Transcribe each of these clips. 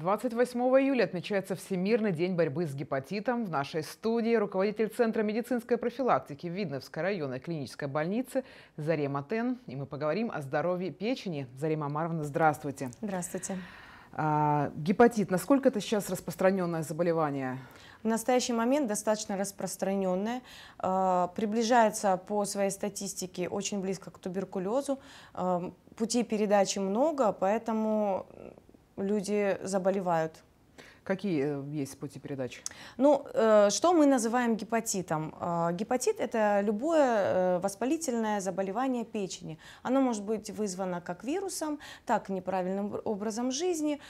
28 июля отмечается Всемирный день борьбы с гепатитом. В нашей студии руководитель Центра медицинской профилактики Видновской районной клинической больницы Зарема Тен И мы поговорим о здоровье печени. Зарема Марвна, здравствуйте. Здравствуйте. А, гепатит. Насколько это сейчас распространенное заболевание? в настоящий момент достаточно распространенное. А, приближается по своей статистике очень близко к туберкулезу. А, путей передачи много, поэтому люди заболевают Какие э, есть пути передачи? Ну, э, что мы называем гепатитом? Э, гепатит – это любое воспалительное заболевание печени. Оно может быть вызвано как вирусом, так и неправильным образом жизни,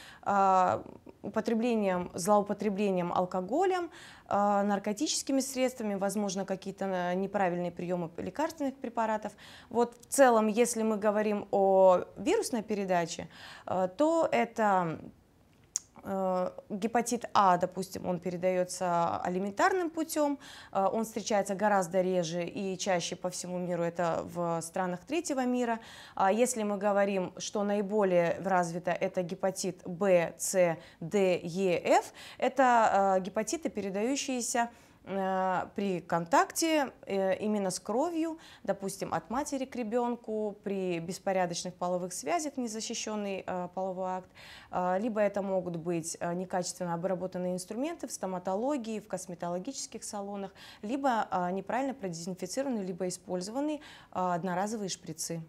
употреблением, злоупотреблением алкоголем, наркотическими средствами, возможно, какие-то неправильные приемы лекарственных препаратов. Вот в целом, если мы говорим о вирусной передаче, то это Э, гепатит А, допустим, он передается алиментарным путем, э, он встречается гораздо реже и чаще по всему миру, это в странах третьего мира. А если мы говорим, что наиболее развито это гепатит В, С, Д, Е, Ф, это э, гепатиты, передающиеся Э, при контакте э, именно с кровью, допустим, от матери к ребенку, при беспорядочных половых связях, незащищенный э, половой акт, либо это могут быть некачественно обработанные инструменты в стоматологии, в косметологических салонах, либо неправильно продезинфицированные, либо использованные одноразовые шприцы.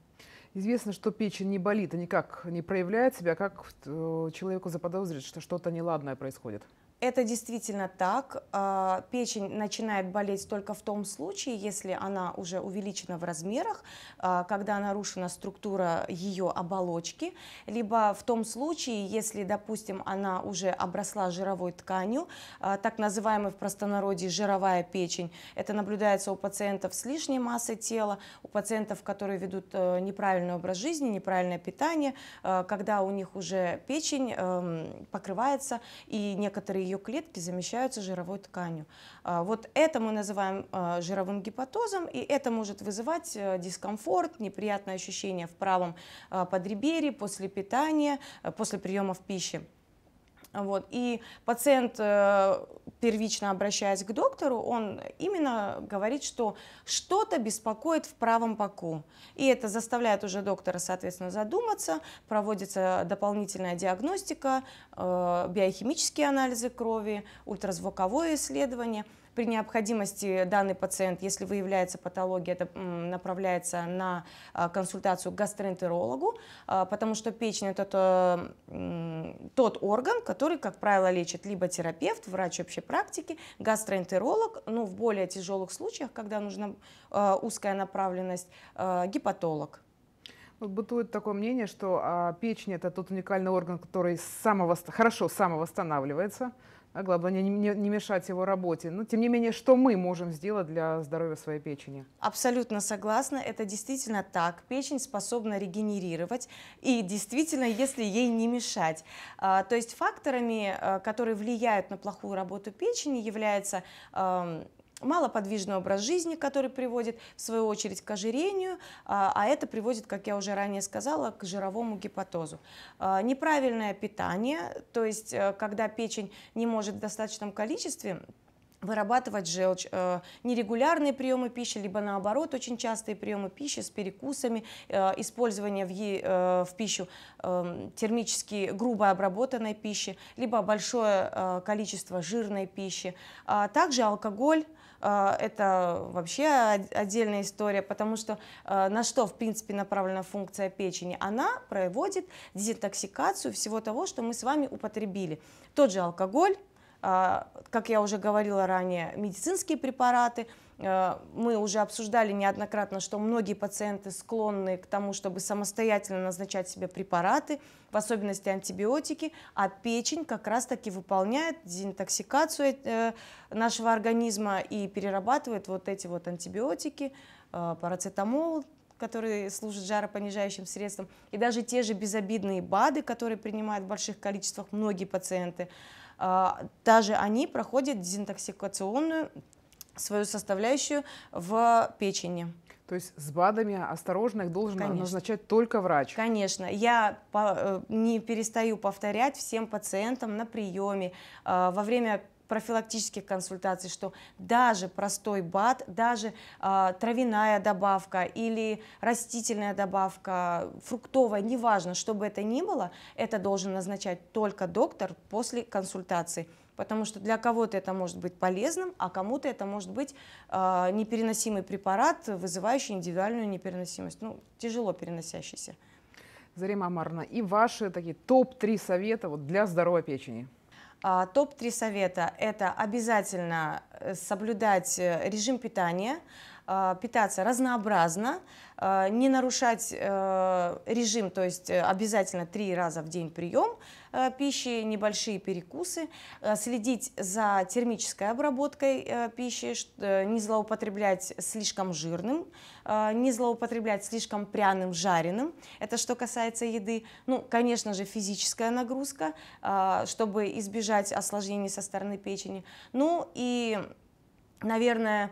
Известно, что печень не болит и никак не проявляет себя. Как человеку заподозрить, что что-то неладное происходит? Это действительно так. А, печень начинает болеть только в том случае, если она уже увеличена в размерах, а, когда нарушена структура ее оболочки, либо в том случае, если, допустим, она уже обросла жировой тканью, а, так называемый в простонародье жировая печень. Это наблюдается у пациентов с лишней массой тела, у пациентов, которые ведут э, неправильный образ жизни, неправильное питание, когда у них уже печень эм, покрывается и некоторые ее клетки замещаются жировой тканью. А, вот это мы называем а, жировым гепатозом, и это может вызывать э, дискомфорт, неприятное ощущение в правом а, подреберье после питания, э, после приемов пищи. Вот. И пациент, э, первично обращаясь к доктору, он именно говорит, что что-то беспокоит в правом боку. И это заставляет уже доктора, соответственно, задуматься, проводится дополнительная диагностика, э, биохимические анализы крови, ультразвуковое исследование – при необходимости данный пациент, если выявляется патология, это направляется на а, консультацию к гастроэнтерологу, а, потому что печень – это тот орган, который, как правило, лечит либо терапевт, врач общей практики, гастроэнтеролог, ну, в более тяжелых случаях, когда нужна а, узкая направленность, гепатолог. Вот бытует такое мнение, что печень это тот уникальный орган, который самовост... хорошо самовосстанавливается, а главное не, не, не мешать его работе. Но ну, тем не менее, что мы можем сделать для здоровья своей печени? Абсолютно согласна, это действительно так. Печень способна регенерировать, и действительно, если ей не мешать. А, то есть факторами, э, которые влияют на плохую работу печени, являются эм, малоподвижный образ жизни, который приводит, в свою очередь, к ожирению, а, а это приводит, как я уже ранее сказала, к жировому гепатозу. А, неправильное питание, то есть э, когда печень не может в достаточном количестве вырабатывать желчь. Э, нерегулярные приемы пищи, либо наоборот, очень частые приемы пищи с перекусами, э, использование в, е, в пищу эм, термически грубо обработанной пищи, либо большое количество жирной пищи. А также алкоголь, а, это вообще отдельная история, потому что а, на что, в принципе, направлена функция печени? Она проводит дезинтоксикацию всего того, что мы с вами употребили. Тот же алкоголь, а, как я уже говорила ранее, медицинские препараты – Э, мы уже обсуждали неоднократно, что многие пациенты склонны к тому, чтобы самостоятельно назначать себе препараты, в особенности антибиотики, а печень как раз-таки выполняет дезинтоксикацию э, нашего организма и перерабатывает вот эти вот антибиотики, э, парацетамол, которые служат жаропонижающим средством, и даже те же безобидные БАДы, которые принимают в больших количествах многие пациенты, даже они проходят дезинтоксикационную свою составляющую в печени. То есть с БАДами их должен Конечно. назначать только врач. Конечно. Я э, не перестаю повторять всем пациентам на приеме, э, во время профилактических консультаций, что даже простой БАД, даже э, травяная добавка или растительная добавка, фруктовая, неважно, что бы это ни было, это должен назначать только доктор после консультации потому что для кого-то это может быть полезным, а кому-то это может быть э, непереносимый препарат, вызывающий индивидуальную непереносимость, ну, тяжело переносящийся. Зарима Амаровна, и ваши такие топ-3 совета вот для здоровой печени? А, топ-3 совета – это обязательно э, соблюдать э, режим питания, Э, питаться разнообразно, э, не нарушать э, режим, то есть обязательно три раза в день прием пищи, небольшие перекусы, следить за термической обработкой пищи, не злоупотреблять слишком жирным, не злоупотреблять слишком пряным, жареным. Это что касается еды. Ну, конечно же, физическая нагрузка, чтобы избежать осложнений со стороны печени. Ну и, наверное,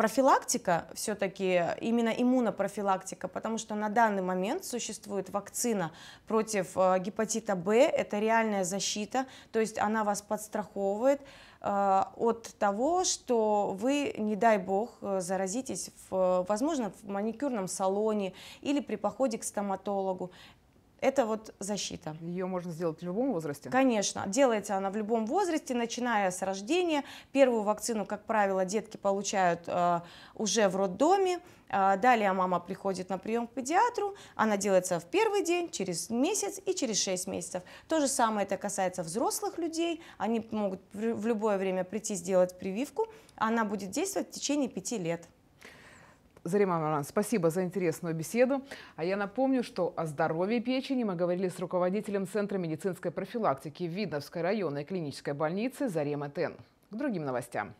профилактика все-таки, именно иммунопрофилактика, потому что на данный момент существует вакцина против э, гепатита Б, это реальная защита, то есть она вас подстраховывает э, от того, что вы, не дай бог, э, заразитесь, в, возможно, в маникюрном салоне или при походе к стоматологу. Это вот защита. Ее можно сделать в любом возрасте? Конечно. Делается она в любом возрасте, начиная с рождения. Первую вакцину, как правило, детки получают э, уже в роддоме. Э, далее мама приходит на прием к педиатру. Она делается в первый день, через месяц и через 6 месяцев. То же самое это касается взрослых людей. Они могут в любое время прийти сделать прививку. Она будет действовать в течение 5 лет. Зарима Маран, спасибо за интересную беседу. А я напомню, что о здоровье печени мы говорили с руководителем Центра медицинской профилактики Видновской районной клинической больницы Зарема Тен. К другим новостям.